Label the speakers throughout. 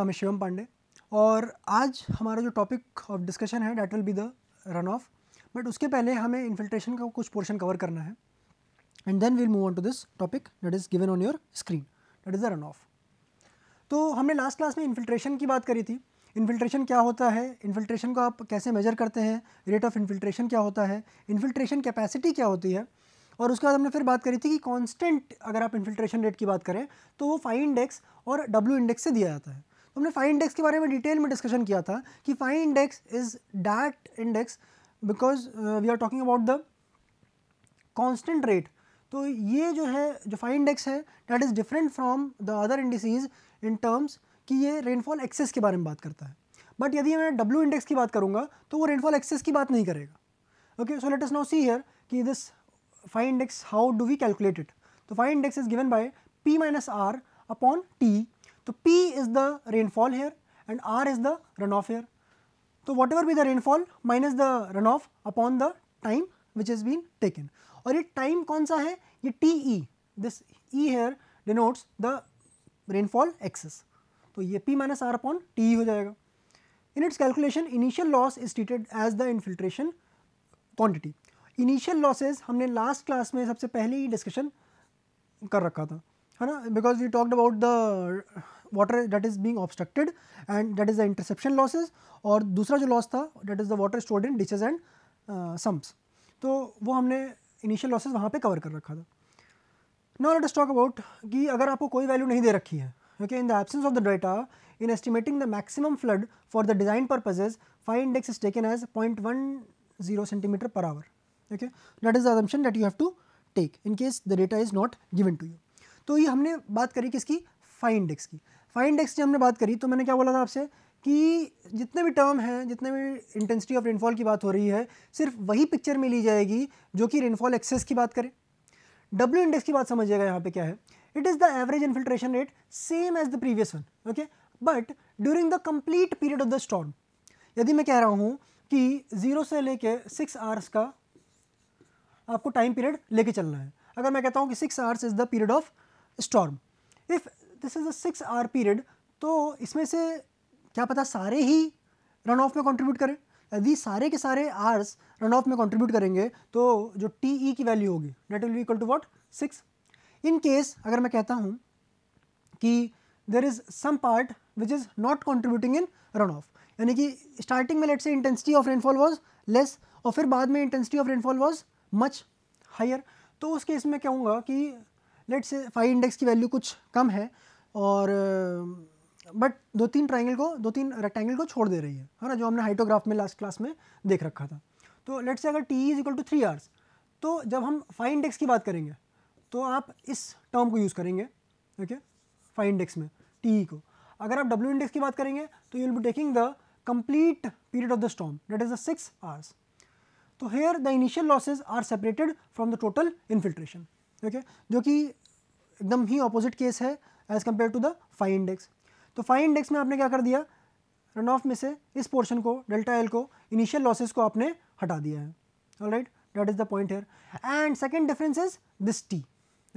Speaker 1: नाम है शिवम पांडे और आज हमारा जो टॉपिक ऑफ डिस्कशन है that will be the run runoff but उसके पहले हमें इन्फिल्ट्रेशन का कुछ पोर्शन कवर करना है and then will move on to this topic that is given on your screen that is the run of तो हमने लास्ट क्लास में इन्फिल्ट्रेशन की बात करी थी इन्फिल्ट्रेशन क्या होता है इन्फिल्ट्रेशन को आप कैसे मेजर करते हैं रेट ऑफ इन्फिल्ट्रेशन क्या होता है इन्फिल्ट्रेशन कैपेसिटी क्या होती है और उसके बाद हमने फिर बात करी थी कि कांस्टेंट अगर आप इन्फिल्ट्रेशन रेट की बात करें तो वो फाइव इंडेक्स और डब्ल्यू इंडेक्स से दिया जाता है हमने फाइन इंडेक्स के बारे में डिटेल में डिस्कशन किया था कि phi index is that index because we are talking about the constant rate तो ये जो है जो फाइन इंडेक्स है that is different from the other indices in terms कि ये रेनफॉल एक्सेस के बारे में बात करता है बट यदि मैं डब्ल्यू इंडेक्स की बात करूँगा तो वो रेनफॉल एक्सेस की बात नहीं करेगा okay so let us now see here कि this phi index how do we calculate it तो phi index is given by P minus R upon T So, P is the rainfall here and R is the runoff here. So, whatever be the rainfall minus the runoff upon the time which has been taken. और ये time कौन सा है ये T E this E here denotes the rainfall axis. तो ये P minus R upon T E हो जाएगा. In its calculation initial loss is treated as the infiltration quantity. Initial losses हमने लास्ट क्लास में सबसे पहले ही डिस्कशन कर रखा था है ना because we talked about the water that is being obstructed and that is the interception losses और दूसरा जो लॉस था that is the water stored in ditches and sumps तो वो हमने इनिशियल लॉसेज वहाँ पर कवर कर रखा था नॉ लेट स्टॉक अबाउट कि अगर आपको कोई वैल्यू नहीं दे रखी है okay in the absence of the data in estimating the maximum flood for the design purposes phi index is taken as point one zero centimetre per hour okay that is assumption that you have to take in case the data is not given to you तो ये हमने बात करी किसकी phi index की phi index की हमने बात करी तो मैंने क्या बोला था आपसे कि जितने भी टर्म हैं जितने भी इंटेंसिटी ऑफ रेनफॉल की बात हो रही है सिर्फ वही पिक्चर में ली जाएगी जो कि रेनफॉल एक्सेस की बात करें डब्ल्यू इंडेक्स की बात समझिएगा यहाँ पे क्या है it is the average infiltration rate same as the previous one okay but during the complete period of the storm यदि मैं कह रहा हूँ कि ज़ीरो से लेके सिक्स आवर्स का आपको टाइम पीरियड लेके चलना है अगर मैं कहता हूँ कि six hours is the period of storm if this is a six hour period तो इसमें से क्या पता सारे ही रन ऑफ में कंट्रीब्यूट करें यदि सारे के सारे आर्स रन ऑफ में कंट्रीब्यूट करेंगे तो जो टी ई e की वैल्यू होगी that will equal to what six in case अगर मैं कहता हूँ कि there is some part which is not contributing in run runoff यानी कि स्टार्टिंग में let's say intensity of rainfall was less और फिर बाद में intensity of rainfall was much higher तो उस केस में कहूँगा कि लेट से फाइव इंडेक्स की वैल्यू कुछ कम है और बट दो तीन ट्राइंगल को दो तीन रेक्टेंगल को छोड़ दे रही है है ना जो हमने हाइटोग्राफ में लास्ट क्लास में देख रखा था तो लेट्स से अगर T is equal to three hours तो जब हम फाइन इंडेक्स की बात करेंगे तो आप इस टर्म को यूज़ करेंगे ओके फाइन इंडेक्स में टी को अगर आप डब्ल्यू इंडेक्स की बात करेंगे तो you will be taking the complete period of the storm that is the six hours. तो here the initial losses are separated from the total infiltration okay जो कि एकदम ही ऑपोजिट केस है as compare to the phi index तो phi index में आपने क्या कर दिया रन ऑफ में से इस पोर्शन को डेल्टा एल को इनिशियल लॉसेज को आपने हटा दिया है all right that is the point here and second difference is this T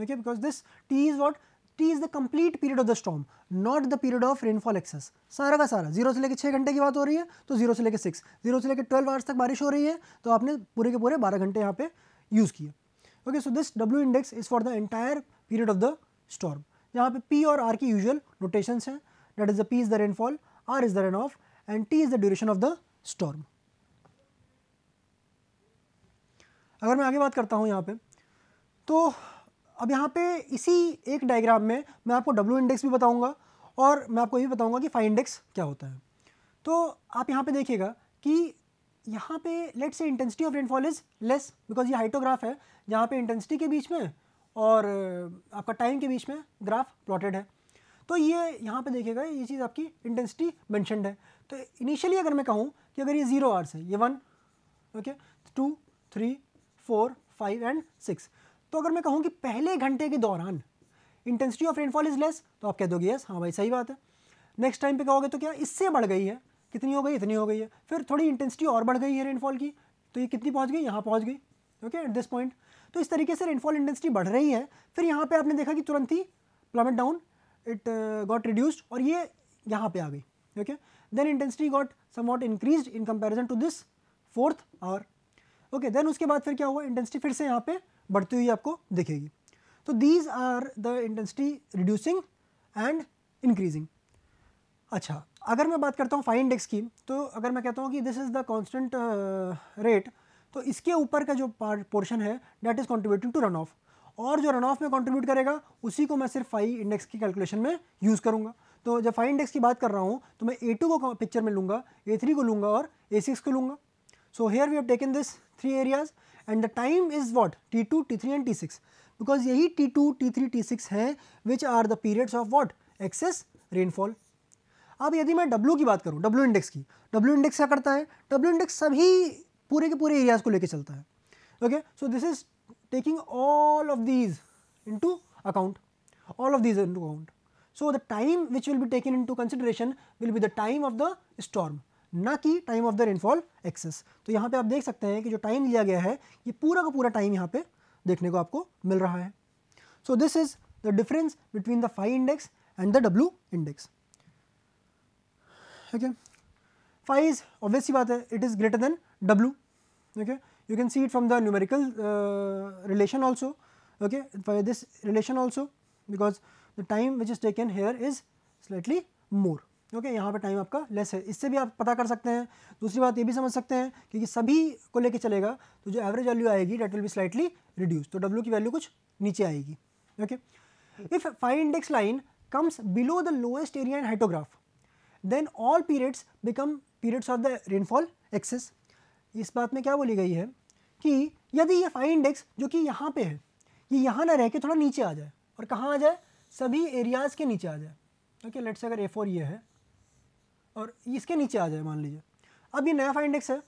Speaker 1: okay because this T is what T is the complete period of the storm not the period of rainfall excess सारा का सारा zero से लेकर छः घंटे की बात हो रही है तो जीरो से लेकर सिक्स जीरो से लेकर ट्वेल्व आवर्स तक बारिश हो रही है तो आपने पूरे के पूरे बारह घंटे यहाँ पे यूज़ किए okay so this W index is for the entire period of the storm यहाँ पे P और R की यूजुअल नोटेशंस हैं that is the P is the rainfall R is the runoff and T is the duration of the storm अगर मैं आगे बात करता हूँ यहाँ पे तो अब यहाँ पे इसी एक डायग्राम में मैं आपको W इंडेक्स भी बताऊँगा और मैं आपको ये भी बताऊँगा कि फाइव इंडेक्स क्या होता है तो आप यहाँ पे देखिएगा कि यहाँ पे let's say intensity of rainfall is less because ये हाइटोग्राफ है जहाँ पे इंटेंसिटी के बीच में और आपका टाइम के बीच में ग्राफ प्लॉटेड है तो ये यहाँ पे देखिएगा ये चीज़ आपकी इंटेंसिटी मैंशनड है तो इनिशियली अगर मैं कहूँ कि अगर ये ज़ीरो आवर्स है ये one okay two three four five and six तो अगर मैं कहूँ कि पहले घंटे के दौरान intensity of rainfall is less तो आप कह दोगे यस हाँ भाई सही बात है नेक्स्ट टाइम पे कहोगे तो क्या इससे बढ़ गई है कितनी हो गई इतनी हो गई है फिर थोड़ी इंटेंसिटी और बढ़ गई है रेनफॉल की तो ये कितनी पहुँच गई यहाँ पहुँच गई ओके एट दिस पॉइंट तो इस तरीके से रेनफॉल इंटेंसिटी बढ़ रही है फिर यहाँ पे आपने देखा कि तुरंत ही plummet down it got reduced और ये यहाँ पे आ गई okay then intensity got somewhat increase in comparison to this fourth hour okay then उसके बाद फिर क्या हुआ इंटेंसिटी फिर से यहाँ पे बढ़ती हुई आपको दिखेगी तो these are the intensity reducing and increasing अच्छा अगर मैं बात करता हूँ फाइन इंडेक्स की तो अगर मैं कहता हूँ कि this is the constant rate तो इसके ऊपर का जो पोर्शन है that is contributing to runoff और जो रन ऑफ में कॉन्ट्रीब्यूट करेगा उसी को मैं सिर्फ फाइव इंडेक्स की कैलकुलेशन में यूज़ करूँगा तो जब फाइव इंडेक्स की बात कर रहा हूँ तो मैं ए टू को पिक्चर में लूँगा ए थ्री को लूँगा और ए सिक्स को लूँगा so here we have taken this three areas and the time is what T two T three and T six because यही T two T three T six हैं which are the periods of what excess rainfall अब यदि मैं W की बात करूँ W index की W index क्या करता है डब्ल्यू इंडेक्स सभी पूरे के पूरे एरियाज को लेके चलता है okay so this is taking all of these into account all of these into account so the time which will be taken into consideration will be the time of the storm ना कि time of the rainfall excess तो यहाँ पे आप देख सकते हैं कि जो टाइम लिया गया है ये पूरा का पूरा टाइम यहाँ पे देखने को आपको मिल रहा है so this is the difference between the phi index and the W index okay phi is obviously बात है it is greater than W okay you can see it from the numerical uh, relation also okay by this relation also because the time which is taken here is slightly more okay okay, यहाँ पे time आपका less है इससे भी आप पता कर सकते हैं दूसरी बात ये भी समझ सकते हैं क्योंकि सभी को लेके चलेगा तो जो एवरेज वैल्यू आएगी डेट विल भी स्लाइटली रिड्यूस तो डब्ल्यू की वैल्यू कुछ नीचे आएगी okay if phi index line comes below the lowest area in hyetograph then all periods become periods of the rainfall excess इस बात में क्या बोली गई है कि यदि ये फाई इंडेक्स जो कि यहाँ पे है ये यहाँ ना रह के थोड़ा नीचे आ जाए और कहाँ आ जाए सभी एरियाज़ के नीचे आ जाए ओके लेट से अगर ए फोर ये है और इसके नीचे आ जाए मान लीजिए अब ये नया फाई इंडेक्स है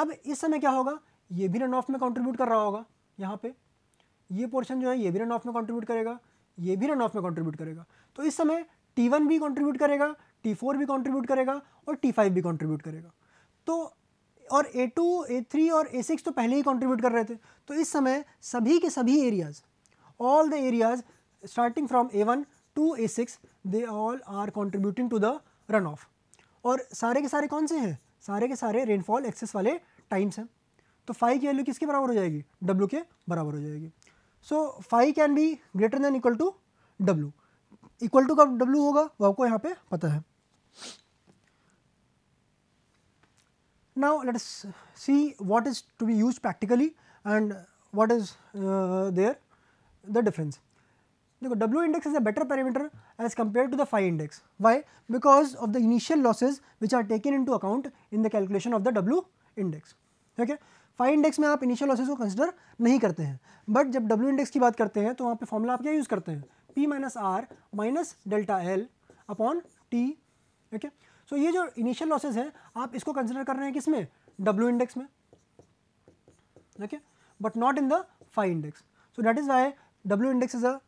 Speaker 1: अब इस समय क्या होगा ये भी रन ऑफ में कंट्रीब्यूट कर रहा होगा यहाँ पर ये पोर्शन जो है ये भी रन ऑफ में कंट्रीब्यूट करेगा ये भी रन ऑफ में कॉन्ट्रीब्यूट करेगा तो इस समय टी वन भी कॉन्ट्रीब्यूट करेगा टी फोर भी कॉन्ट्रीब्यूट करेगा और टी फाइव भी कॉन्ट्रीब्यूट करेगा तो और A2, A3 और A6 तो पहले ही कंट्रीब्यूट कर रहे थे तो इस समय सभी के सभी areas all the areas starting from A1 to A six they all are contributing to the run runoff और सारे के सारे कौन से हैं सारे के सारे रेनफॉल एक्सेस वाले टाइम्स हैं तो फाइव की वैल्यू किसके बराबर हो जाएगी डब्ल्यू के बराबर हो जाएगी so phi can be greater than equal to W equal to कब डब्ल्यू होगा वो आपको यहाँ पे पता है Now, let us see what is to be used practically and what is uh, there the difference. The W index is a better parameter as compared to the phi index. Why? Because of the initial losses which are taken into account in the calculation of the W index. Okay? phi index में आप initial losses को consider नहीं करते हैं but जब W index की बात करते हैं तो वहाँ पे फॉर्मूला आप क्या यूज़ करते हैं P minus R minus delta L upon T. Okay? सो ये जो इनिशियल लॉसेज हैं आप इसको कंसिडर कर रहे हैं किसमें डब्ल्यू इंडेक्स में okay but not in the phi index so that is why W index is a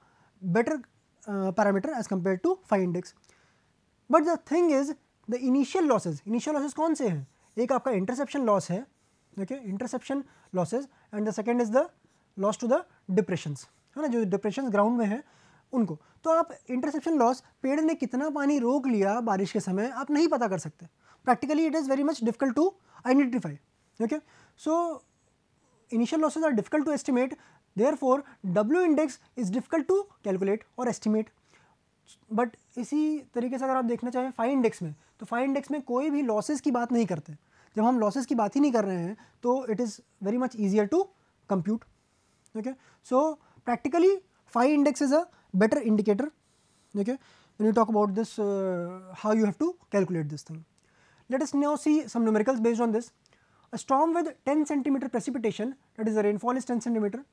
Speaker 1: better parameter as compare to phi index but the thing is the initial losses initial losses कौन से हैं एक आपका interception loss है okay interception losses and the second is the loss to the depression है ना जो depression ground में है उनको तो आप इंटरसेप्शन लॉस पेड़ ने कितना पानी रोक लिया बारिश के समय आप नहीं पता कर सकते practically it is very much difficult to identify okay so initial losses are difficult to estimate therefore W index is difficult to calculate और एस्टिमेट बट इसी तरीके से अगर आप देखना चाहें फाइन इंडेक्स में तो फाइन इंडेक्स में कोई भी लॉसेज की बात नहीं करते जब हम लॉसेज की बात ही नहीं कर रहे हैं तो it is very much easier to compute okay so practically phi index is a better indicator okay when you talk about this uh, how you have to calculate this thing. Let us now see some numericals based on this. A storm with 10 centimeter precipitation that is the rainfall is 10 centimeter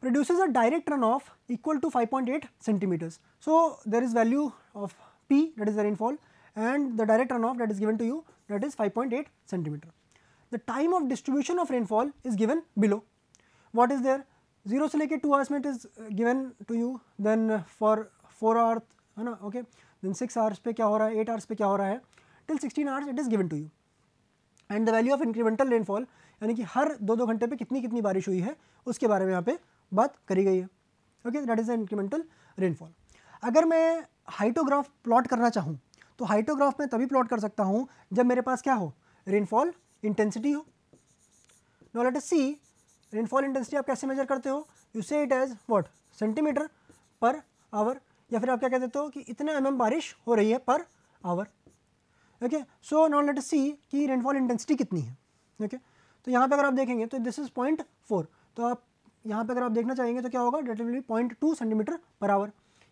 Speaker 1: produces a direct runoff equal to 5.8 centimeters. So, there is value of P that is the rainfall and the direct runoff that is given to you that is 5.8 centimeter. The time of distribution of rainfall is given below. What is there? 0 से लेके 2 hours में it is given to you then for 4 hours है ना okay then 6 hours पे क्या हो रहा है 8 आवर्स पे क्या हो रहा है till 16 hours it is given to you and the value of incremental rainfall यानी कि हर दो दो घंटे पे कितनी कितनी बारिश हुई है उसके बारे में यहाँ पे बात करी गई है okay that is the incremental rainfall अगर मैं हाइटोग्राफ प्लॉट करना चाहूँ तो हाइटोग्राफ में तभी प्लॉट कर सकता हूँ जब मेरे पास क्या हो रेनफॉल इंटेंसिटी हो now let us see rainfall intensity आप कैसे मेजर करते हो you say it as what centimetre per hour या फिर आप क्या कह देते हो कि इतने एम mm बारिश हो रही है per hour okay so now let see कि रेनफॉल इंटेंसिटी कितनी है ओके okay? तो यहाँ पे अगर आप देखेंगे तो दिस इज पॉइंट फोर तो आप यहाँ पे अगर आप देखना चाहेंगे तो क्या होगा that will point two centimetre per hour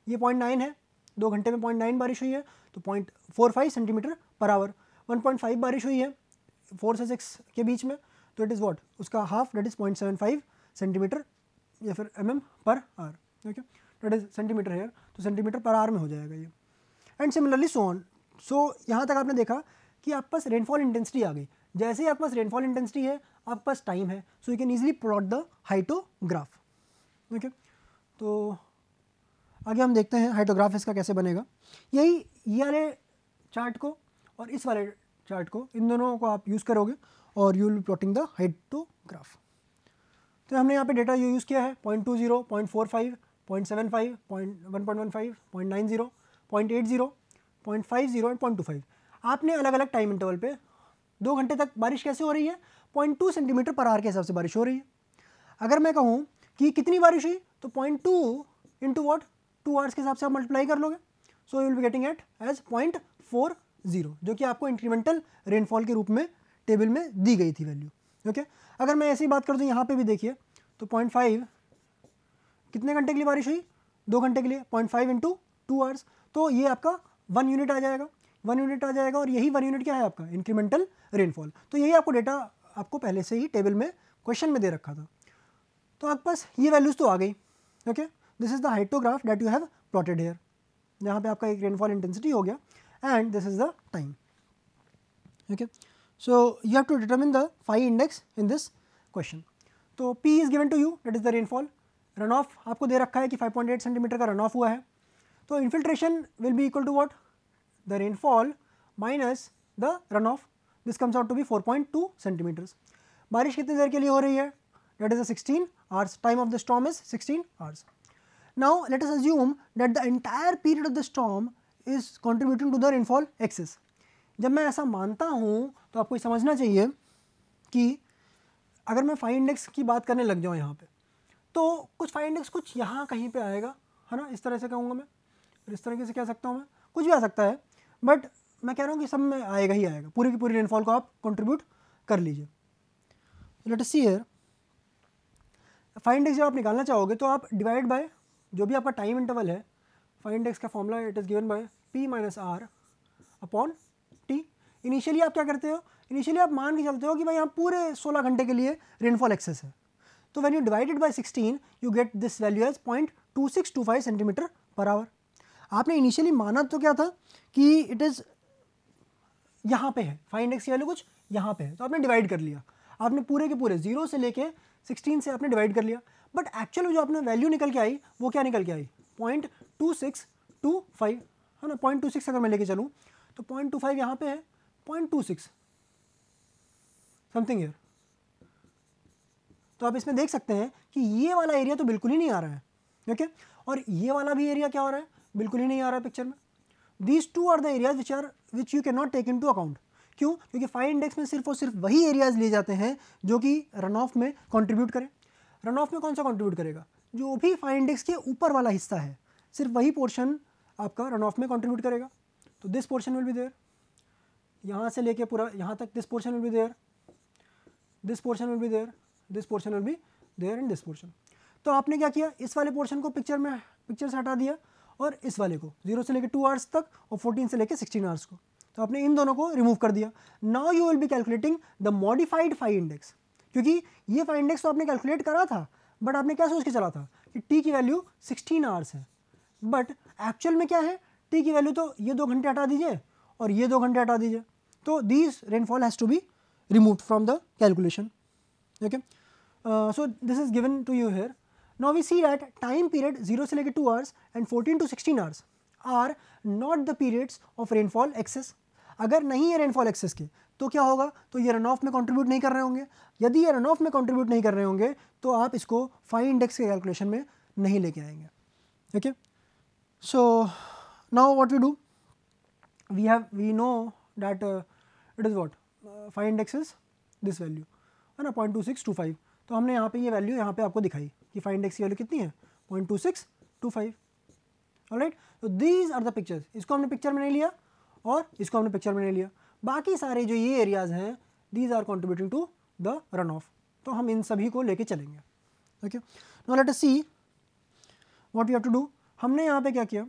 Speaker 1: ये पॉइंट नाइन है दो घंटे में पॉइंट नाइन बारिश हुई है तो point four five centimetre per hour one point five बारिश हुई है फोर से सिक्स के बीच में तो इट इज़ वॉट उसका half that is point seven five centimetre या फिर M M per hour okay that is centimetre here तो सेंटीमीटर पर आर में हो जाएगा ये and similarly so on so यहाँ तक आपने देखा कि आपके पास रेनफॉल इंटेंसिटी आ गई जैसे ही आपके पास रेनफॉल इंटेंसिटी है आपके पास टाइम है so you can easily plot the hyetograph okay तो आगे हम देखते हैं हाइटोग्राफ इसका कैसे बनेगा यही ये वाले चार्ट को और इस वाले चार्ट को इन दोनों को आप यूज़ करोगे और you will be plotting the hyetograph तो हमने यहाँ पे डेटा ये यूज़ किया है point two zero point four five point seven five point one point one five point nine zero point eight zero point five zero and point two five आपने अलग अलग टाइम इंटरवल पे दो घंटे तक बारिश कैसे हो रही है point two centimetre per hour के हिसाब से बारिश हो रही है अगर मैं कहूँ कि कितनी बारिश हुई तो point two into what two hours के हिसाब से आप मल्टीप्लाई कर लोगे so you will be getting at as point four zero जो कि आपको इंक्रीमेंटल रेनफॉल के रूप में टेबल में दी गई थी वैल्यू ओके अगर मैं ऐसी बात कर दूँ तो यहाँ पर भी देखिए तो पॉइंट फाइव कितने घंटे के लिए बारिश हुई दो घंटे के लिए point five into two hours तो ये आपका वन यूनिट आ जाएगा वन यूनिट आ जाएगा और यही वन यूनिट क्या है आपका इंक्रीमेंटल रेनफॉल तो यही आपको डेटा आपको पहले से ही टेबल में क्वेश्चन में दे रखा था तो आपके पास ये वैल्यूज़ तो आ गई okay this is the hyetograph that you have plotted here यहाँ पे आपका एक रेनफॉल इंटेंसिटी हो गया and this is the time okay So, you have to determine the phi index in this question. So P is given to you that is the rainfall. Runoff आपको दे रखा है कि 5.8 centimeter का runoff हुआ है So infiltration will be equal to what? The rainfall minus the runoff. This comes out to be 4.2 centimeters. बारिश कितनी देर के लिए हो रही है that is the 16 hours. Time of the storm is 16 hours. Now let us assume that the entire period of the storm is contributing to the rainfall excess. जब मैं ऐसा मानता हूँ तो आपको समझना चाहिए कि अगर मैं फाइव इंडेक्स की बात करने लग जाऊँ यहाँ पर तो कुछ फाइव इंडेक्स कुछ यहाँ कहीं पर आएगा है ना इस तरह से कहूँगा मैं और इस तरीके से कह सकता हूँ मैं कुछ भी आ सकता है बट मैं कह रहा हूँ कि सब में आएगा ही आएगा पूरी की पूरी रेनफॉल को आप कंट्रीब्यूट कर लीजिए let see here phi index जब आप निकालना चाहोगे तो आप डिवाइड बाय जो भी आपका टाइम इंटरवल है फाइव इंडेक्स का formula it is given by P minus R upon initially आप क्या करते हो इनिशियली आप मान के चलते हो कि भाई यहाँ पूरे सोलह घंटे के लिए रेनफॉल एक्सेस है तो when you divided by sixteen you get this value as point two six two five centimetre per hour आपने इनिशियली माना तो क्या था कि इट इज़ यहाँ पे है फाइव एक्स की वैल्यू कुछ यहाँ पे है तो आपने डिवाइड कर लिया आपने पूरे के पूरे जीरो से लेके सिक्सटीन से आपने डिवाइड कर लिया बट एक्चुअल जो आपने वैल्यू निकल के आई वो क्या निकल के आई point two six two five है ना पॉइंट टू सिक्स अगर मैं लेके चलूँ तो पॉइंट टू फाइव यहाँ पे है 0.26 समथिंग ईयर तो आप इसमें देख सकते हैं कि ये वाला एरिया तो बिल्कुल ही नहीं आ रहा है ओके और ये वाला भी एरिया क्या हो रहा है बिल्कुल ही नहीं आ रहा है पिक्चर में these two are the areas which are which you can not take into account क्यों क्योंकि फाइन इंडेक्स में सिर्फ और सिर्फ वही एरियाज लिए जाते हैं जो कि रन ऑफ में कॉन्ट्रीब्यूट करें रन ऑफ में कौन सा कॉन्ट्रीब्यूट करेगा जो भी फाइन इंडेक्स के ऊपर वाला हिस्सा है सिर्फ वही पोर्शन आपका रन ऑफ में कॉन्ट्रीब्यूट करेगा तो this portion will be there यहाँ से लेके पूरा यहाँ तक this portion will be there this portion will be there this portion will be there and this portion तो आपने क्या किया इस वाले पोर्शन को पिक्चर में पिक्चर से हटा दिया और इस वाले को जीरो से लेके टू आवर्स तक और फोर्टीन से लेकर सिक्सटीन आवर्स को तो आपने इन दोनों को रिमूव कर दिया now you will be calculating the modified phi index क्योंकि ये फाइव इंडेक्स तो आपने कैलकुलेट करा था बट आपने क्या सोच के चला था कि टी की वैल्यू सिक्सटीन आवर्स है बट एक्चुअल में क्या है टी की वैल्यू तो ये दो घंटे हटा दीजिए और ये दो घंटे हटा दीजिए So, these rainfall has to be removed from the calculation. Okay. Uh, so, this is given to you here. Now, we see that time period 0 से लेके 2 hours and 14 to 16 hours are not the periods of rainfall excess. अगर नहीं है rainfall excess की तो क्या होगा तो ये रन ऑफ में कंट्रीब्यूट नहीं कर रहे होंगे यदि ये रन ऑफ में कंट्रीब्यूट नहीं कर रहे होंगे तो आप इसको फाइन इंडेक्स के कैलकुलेशन में नहीं लेके आएंगे okay so now what we do we have we know that it is what phi index is this value है ना point two six two five तो हमने यहाँ पे ये वैल्यू यहाँ पे आपको दिखाई कि फाइव इंडेक्स की वैल्यू कितनी है point two six two five right तो दीज आर द पिक्चर्स इसको हमने पिक्चर में नहीं लिया और इसको हमने पिक्चर में नहीं लिया बाकी सारे जो ये एरियाज़ हैं these are contributing to the run of तो हम इन सभी को लेके चलेंगे okay now let see what you have to do हमने यहाँ पे क्या किया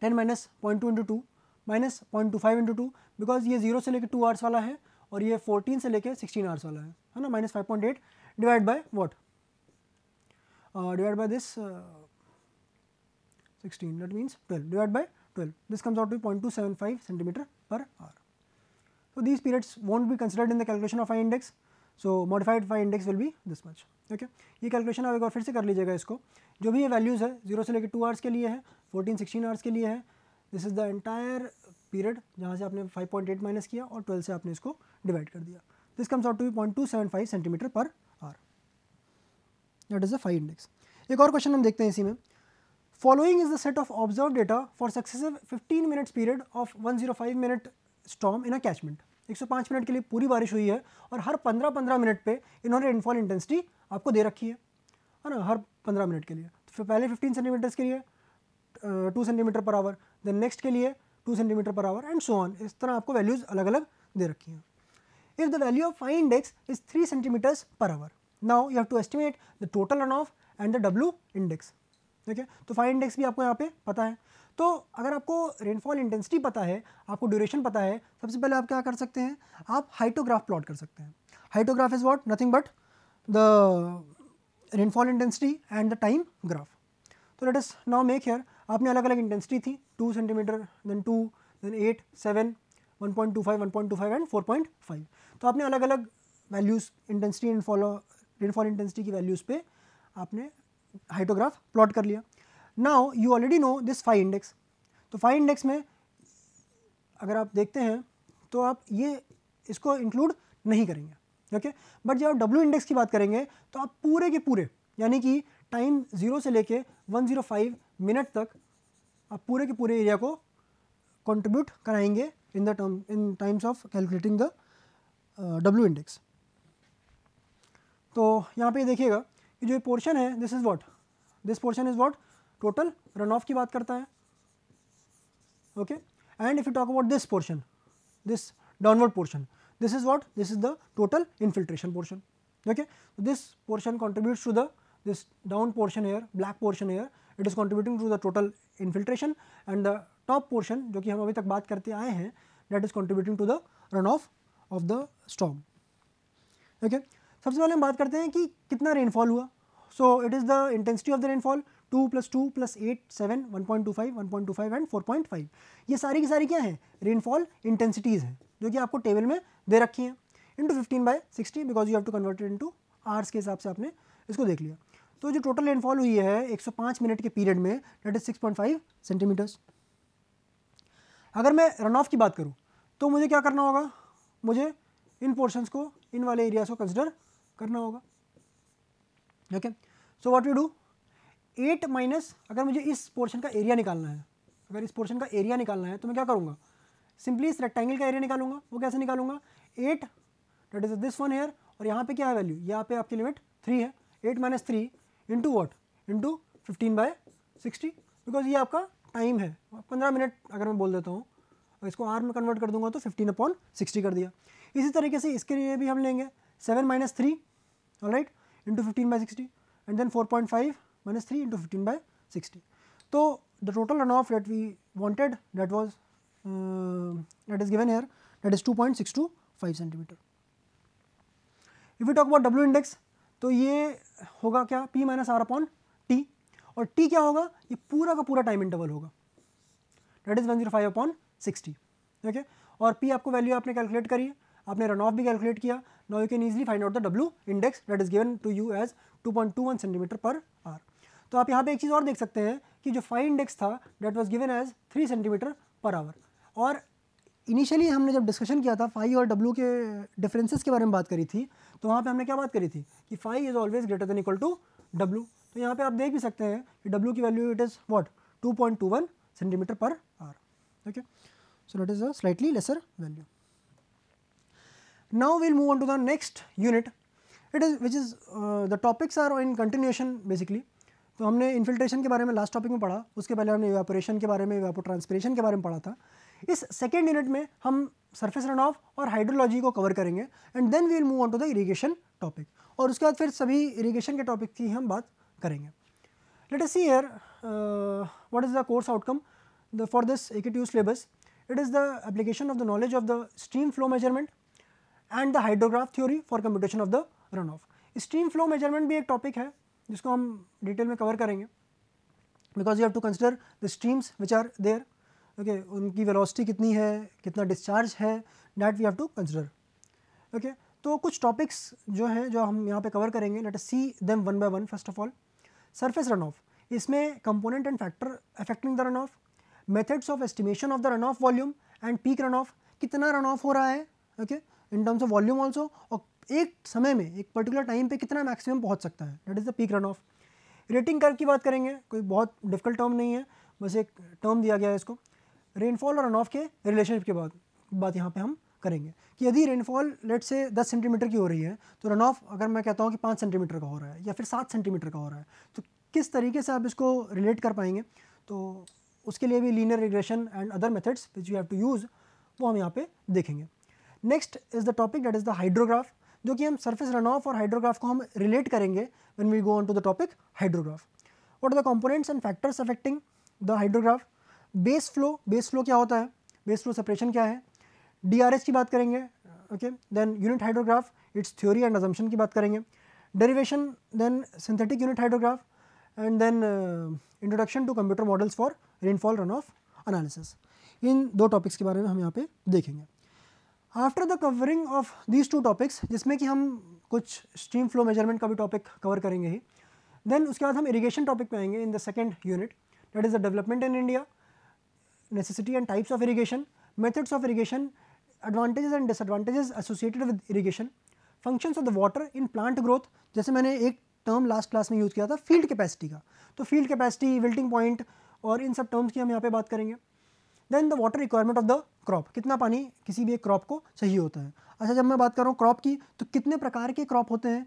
Speaker 1: ten minus point two into two minus point two five into two because ये जीरो से लेकर टू आवर्स वाला है और ये फोर्टीन से लेकर सिक्सटीन आवर्स वाला है है ना minus five point eight divide by what divide by this sixteen that means twelve divide by twelve this comes out two point two seven five centimetre per hour so these periods won't be considered in the calculation of I index so modified phi index will be this much okay ये calculation आप एक बार फिर से कर लीजिएगा इसको जो भी ये वैल्यूज़ है जीरो से लेकर टू आवर्स के लिए है फोर्टीन सिक्सटीन आवर्स के लिए है this is the entire period जहाँ से आपने 5.8 माइनस किया और 12 से आपने इसको डिवाइड कर दिया this comes out to be point two seven five centimetre per hour that is the phi index एक और क्वेश्चन हम देखते हैं इसी में following is the set of observe data for successive 15 minutes period of 105 minute storm in a catchment 105 minute के लिए पूरी बारिश हुई है और हर 15-15 मिनट पे इन्होंने रेनफॉल इंटेंसिटी आपको दे रखी है है ना हर 15 मिनट के लिए तो पहले 15 सेंटीमीटर्स के लिए two centimetre per hour then next के लिए two centimetre per hour and so on इस तरह आपको वैल्यूज़ अलग अलग दे रखी हैं if the value of phi index is three centimetres per hour now you have to estimate the total run of and the W index ठीक है तो फाइन इंडेक्स भी आपको यहाँ पे पता है तो अगर आपको रेनफॉल इंटेंसिटी पता है आपको ड्यूरेशन पता है सबसे पहले आप क्या कर सकते हैं आप हाइटोग्राफ प्लॉट कर सकते हैं hyetograph is what nothing but the rainfall intensity and the time graph तो let us now make here आपने अलग अलग इंटेंसिटी थी two centimetre then two then eight seven one point two five one point two five and four point five तो आपने अलग अलग values intensity and follow rainfall intensity की values पे आपने हाइटोग्राफ प्लॉट कर लिया now you already know this five index तो फाइव इंडेक्स में अगर आप देखते हैं तो आप ये इसको इंक्लूड नहीं करेंगे ओके बट जब आप डब्ल्यू इंडेक्स की बात करेंगे तो आप पूरे के पूरे यानी कि टाइम जीरो से लेके 105 मिनट तक आप पूरे के पूरे एरिया को कंट्रीब्यूट कराएंगे in the term in times of calculating the W index तो यहाँ पे देखिएगा कि जो पोर्शन है this is what this portion is what total run off की बात करता है okay and if you talk about this portion this downward portion this is what this is the total infiltration portion okay this portion contribute to the this down portion here black portion here it is contributing to the total infiltration and the top portion जो कि हम अभी तक बात करते आए हैं that is contributing to the run off of the storm okay सबसे पहले हम बात करते हैं कि कितना रेनफॉल हुआ so it is the intensity of the rainfall two plus two plus eight seven one point two five one point two five and four point five ये सारी की सारी क्या हैं रेनफॉल इंटेंसिटीज़ हैं जो कि आपको टेबल में दे रखी हैं into fifteen by sixty because you have to converted into hours के हिसाब से आपने इसको देख लिया तो जो टोटल रेनफॉल हुई है 105 मिनट के पीरियड में डेट इज 6.5 सेंटीमीटर्स अगर मैं रन ऑफ की बात करूँ तो मुझे क्या करना होगा मुझे इन पोर्शंस को इन वाले एरियाज को कंसिडर करना होगा okay so what you do eight minus अगर मुझे इस पोर्शन का एरिया निकालना है अगर इस पोर्शन का एरिया निकालना है तो मैं क्या करूँगा सिंपली इस रेक्टेंगल का एरिया निकालूंगा वो कैसे निकालूंगा eight that is this one here और यहाँ पे क्या है वैल्यू यहाँ पे आपकी लिमिट थ्री है eight minus three into what into fifteen by sixty because ये आपका टाइम है पंद्रह मिनट अगर मैं बोल देता हूँ इसको आर में कन्वर्ट कर दूंगा तो फिफ्टीन अपॉन सिक्सटी कर दिया इसी तरीके से इसके लिए भी हम लेंगे seven minus three all right into fifteen by sixty and then four point five minus three into fifteen by sixty तो the total run off that we wanted that was that is given here that is two point six two five centimetre if you talk about W index तो ये होगा क्या P minus R upon T और T क्या होगा ये पूरा का पूरा टाइम इंटरवल होगा that is one zero five upon sixty okay और पी आपको वैल्यू आपने कैलकुलेट करी है आपने रन ऑफ भी कैलकुलेट किया now you can easily find out the W index that is given to you as two point two one centimeter per hour तो आप यहाँ पे एक चीज़ और देख सकते हैं कि जो फाइव इंडेक्स था that was given as three centimeter per hour और इनिशियली हमने जब डिस्कशन किया था फाइव और डब्ल्यू के डिफरेंसेस के बारे में बात करी थी तो वहाँ पे हमने क्या बात करी थी कि phi is always greater than equal to W तो यहाँ पे आप देख भी सकते हैं कि डब्ल्यू की value it is what two point two one centimeter per hour okay so it is a slightly lesser value now will move on to the next unit it is which is the topics are in continuation basically तो हमने infiltration के बारे में last topic में पढ़ा उसके पहले हमने वेपोरेशन के बारे में वेपो ट्रांसपरेशन के बारे में पढ़ा था इस सेकेंड यूनिट में हम सरफेस रन ऑफ और हाइड्रोलॉजी को कवर करेंगे and then we'll move on to the irrigation topic और उसके बाद फिर सभी इरीगेशन के टॉपिक की हम बात करेंगे let us see here what is the course outcome for this एक syllabus it is the application of the knowledge of the the flow measurement and the hydrograph theory for for of the run runoff stream flow measurement भी एक topic है जिसको हम detail में cover करेंगे because you have to consider the streams which are there okay उनकी velocity कितनी है कितना डिस्चार्ज है that we have to consider okay तो कुछ टॉपिक्स जो हैं जो हम यहाँ पे कवर करेंगे let see them one by one first of all surface runoff इसमें component and factor affecting the run runoff methods of estimation of the run runoff volume and peak runoff कितना runoff हो रहा है okay in terms of volume also और एक समय में एक पर्टिकुलर टाइम पे कितना मैक्सिमम पहुंच सकता है that is the peak runoff rating curve की बात करेंगे कोई बहुत डिफिकल्ट टर्म नहीं है बस एक टर्म दिया गया है इसको रेनफॉल और रन ऑफ के रिलेशनशिप के बाद बात यहाँ पे हम करेंगे कि यदि रेनफॉल लेट से 10 सेंटीमीटर की हो रही है तो रन ऑफ अगर मैं कहता हूँ कि पाँच सेंटीमीटर का हो रहा है या फिर सात सेंटीमीटर का हो रहा है तो किस तरीके से आप इसको रिलेट कर पाएंगे तो उसके लिए भी linear regression and other methods which you have to use वो हम यहाँ पे देखेंगे next is the topic that is the hydrograph जो कि हम सर्फेस रन ऑफ और हाइड्रोग्राफ को हम रिलेट करेंगे when we go on to the topic hydrograph what are the components and factors affecting the hydrograph base flow base flow क्या होता है बेस फ्लो सेपरेशन क्या है डी की बात करेंगे okay then unit hydrograph its theory and assumption की बात करेंगे derivation then synthetic unit hydrograph and then introduction to computer models for rainfall runoff analysis इन दो टॉपिक्स के बारे में हम यहाँ पे देखेंगे after the covering of these two topics जिसमें कि हम कुछ स्ट्रीम फ्लो मेजरमेंट का भी टॉपिक कवर करेंगे ही देन उसके बाद हम इरीगेशन टॉपिक में आएंगे in the second unit that is the development in India necessity and types of irrigation methods of irrigation advantages and disadvantages associated with irrigation functions of the water in plant growth जैसे मैंने एक term last class में use किया था field capacity का तो field capacity wilting point और इन सब टर्म्स की हम यहाँ पे बात करेंगे then the water requirement of the crop कितना पानी किसी भी एक क्रॉप को चाहिए होता है अच्छा जब मैं बात कर रहा हूँ क्रॉप की तो कितने प्रकार के क्रॉप होते हैं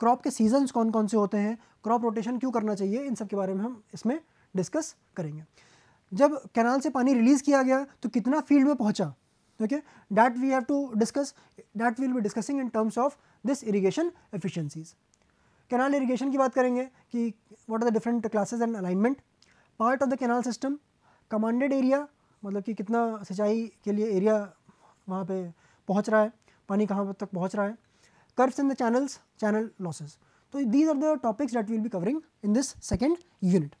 Speaker 1: क्रॉप के सीजन कौन कौन से होते हैं क्रॉप रोटेशन क्यों करना चाहिए इन सब के बारे में हम इसमें डिस्कस करेंगे जब कैनाल से पानी रिलीज किया गया तो कितना फील्ड में पहुँचा okay that we have to discuss that we'll be discussing in terms of this irrigation efficiencies canal irrigation की बात करेंगे कि what are the different classes and alignment part of the canal system commanded area मतलब कि कितना सिंचाई के लिए एरिया वहाँ पे पहुँच रहा है पानी कहाँ तक पहुँच रहा है curves in the channels channel losses तो these are the topics that will be covering in this second unit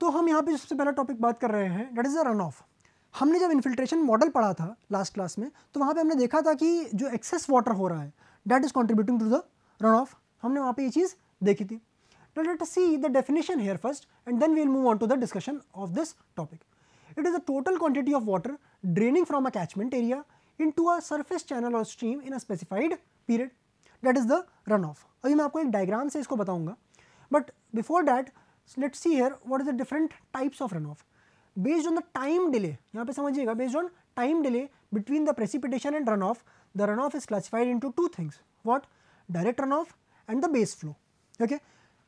Speaker 1: तो हम यहाँ पे सबसे पहला टॉपिक बात कर रहे हैं that is the run runoff हमने जब इन्फिल्ट्रेशन मॉडल पढ़ा था लास्ट क्लास में तो वहाँ पे हमने देखा था कि जो एक्सेस वाटर हो रहा है that is contributing to the run runoff हमने वहाँ पे ये चीज़ देखी थी let see the definition here first and then we'll move on to the discussion of this topic It is the total quantity of water draining from a catchment area into a surface channel or stream in a specified period. That is the runoff. अभी मैं आपको एक diagram से इसको बताऊंगा but before that let see here what is the different types of runoff based on the time delay यहाँ पे समझिएगा based on time delay between the precipitation and runoff the run runoff is classified into two things what direct run of and the base flow okay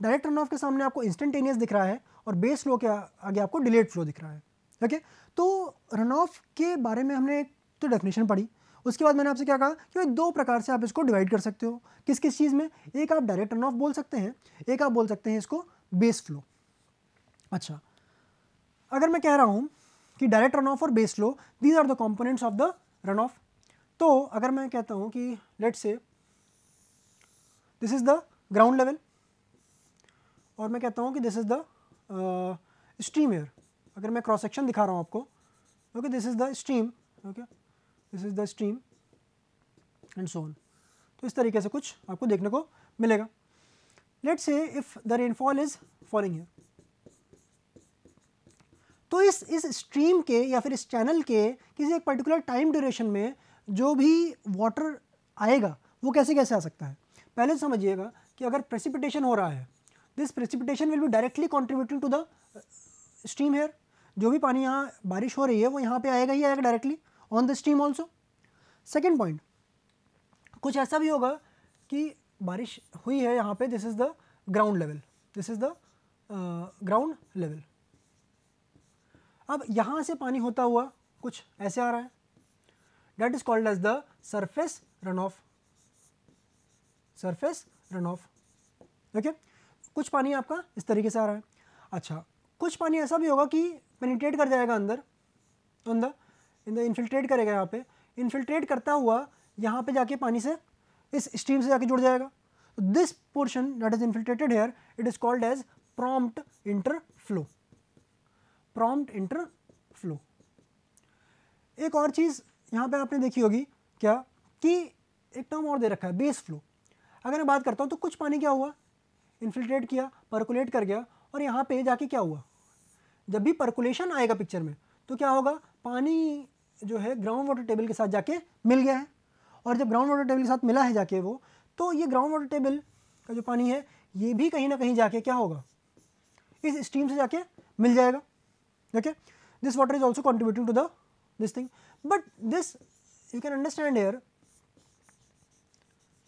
Speaker 1: direct runoff के सामने आपको instantaneous दिख रहा है और base flow के आगे आपको डिलेड फ्लो दिख रहा है ओके तो रन ऑफ के बारे में हमने तो डेफिनेशन पढ़ी उसके बाद मैंने आपसे क्या कहा कि भाई दो प्रकार से आप इसको डिवाइड कर सकते हो किस किस चीज़ में एक आप डायरेक्ट रन ऑफ बोल सकते हैं एक आप बोल सकते हैं इसको बेस फ्लो अच्छा अगर मैं कह रहा हूँ कि डायरेक्ट रन ऑफ और base flow these are the components of the run of तो अगर मैं कहता हूँ कि let say this is the ground level और मैं कहता हूँ कि this is the stream here अगर मैं क्रॉस सेक्शन दिखा रहा हूँ आपको okay this is the stream okay this is the stream and so on तो इस तरीके से कुछ आपको देखने को मिलेगा let's say if the rainfall is falling है तो इस इस स्ट्रीम के या फिर इस चैनल के किसी एक पर्टिकुलर टाइम ड्यूरेशन में जो भी वाटर आएगा वो कैसे कैसे आ सकता है पहले तो समझिएगा कि अगर प्रेसिपिटेशन हो रहा है this precipitation will be directly contributing to the stream here जो भी पानी यहाँ बारिश हो रही है वो यहाँ पे आएगा ही आएगा directly on the stream also second point कुछ ऐसा भी होगा कि बारिश हुई है यहाँ पे this is the ground level this is the ground level अब यहाँ से पानी होता हुआ कुछ ऐसे आ रहा है that is called as the surface runoff surface runoff okay कुछ पानी आपका इस तरीके से आ रहा है अच्छा कुछ पानी ऐसा भी होगा कि पेनिट्रेट कर जाएगा अंदर अंदर इन द इन्फिल्ट्रेट करेगा यहाँ पे इन्फिल्ट्रेट करता हुआ यहाँ पे जाके पानी से इस स्ट्रीम से जाके जुड़ जाएगा this portion that is infiltrated here it is called as prompt interflow prompt interflow एक और चीज़ यहाँ पे आपने देखी होगी क्या कि एक टर्म और दे रखा है बेस फ्लो अगर मैं बात करता हूँ तो कुछ पानी क्या हुआ इन्फिल्ट्रेट किया परकुलेट कर गया और यहाँ पे जाके क्या हुआ जब भी परकुलेशन आएगा पिक्चर में तो क्या होगा पानी जो है ग्राउंड वाटर टेबल के साथ जाके मिल गया है और जब ग्राउंड वाटर टेबल के साथ मिला है जाके वो तो ये ग्राउंड वाटर टेबल का जो पानी है ये भी कहीं ना कहीं जाके क्या होगा इस स्ट्रीम से जाके मिल जाएगा okay this water is also contributing to the this thing but this you can understand here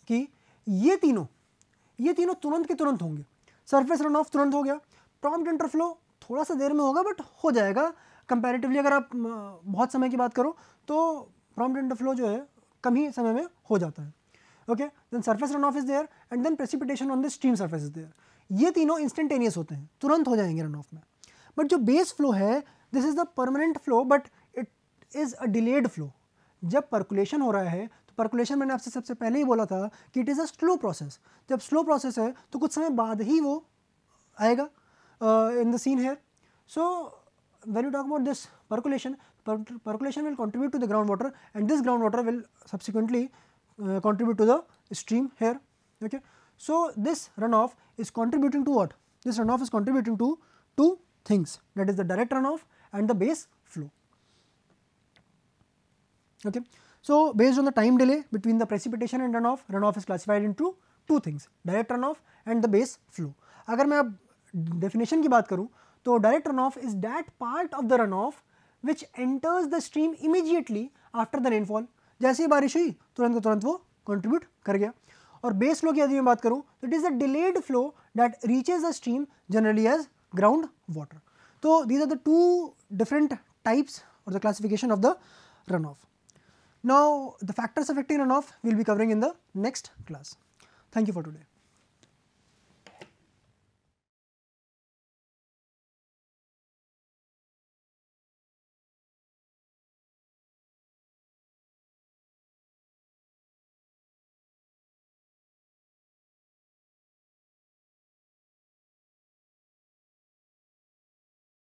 Speaker 1: कि ये तीनों ये तीनों तुरंत के तुरंत होंगे सरफेस रन ऑफ तुरंत हो गया प्रॉम्प्ट इंटरफ्लो थोड़ा सा देर में होगा बट हो जाएगा कंपेरेटिवली अगर आप बहुत समय की बात करो तो प्रॉम्प्ट इंटर फ्लो जो है कम ही समय में हो जाता है okay then surface runoff is there and then precipitation on the stream surface is there ये तीनों इंस्टेंटेनियस होते हैं तुरंत हो जाएंगे रन ऑफ में बट जो बेस फ्लो है this is the permanent flow but it is a delayed flow जब परकुलेशन हो रहा है तो परकुलेशन मैंने आपसे सबसे पहले ही बोला था कि it is a slow process जब स्लो प्रोसेस है तो कुछ समय बाद ही वो आएगा Uh, in the scene here. So, when you talk about this percolation, per percolation will contribute to the groundwater and this groundwater will subsequently uh, contribute to the stream here. Okay. So, this runoff is contributing to what? This runoff is contributing to two things that is the direct runoff and the base flow. Okay. So, based on the time delay between the precipitation and runoff, runoff is classified into two things direct runoff and the base flow. अगर मैं definition की बात करूँ तो direct runoff is that part of the run runoff which enters the stream immediately after the rainfall जैसे ही बारिश हुई तुरंत तुरंत वो कंट्रीब्यूट कर गया और बेस फ्लो की यदि मैं बात करूँ तो it is a delayed flow that reaches the stream generally as ground water तो these are the two different types और the classification of the run runoff now the factors affecting runoff will be covering in the next class thank you for today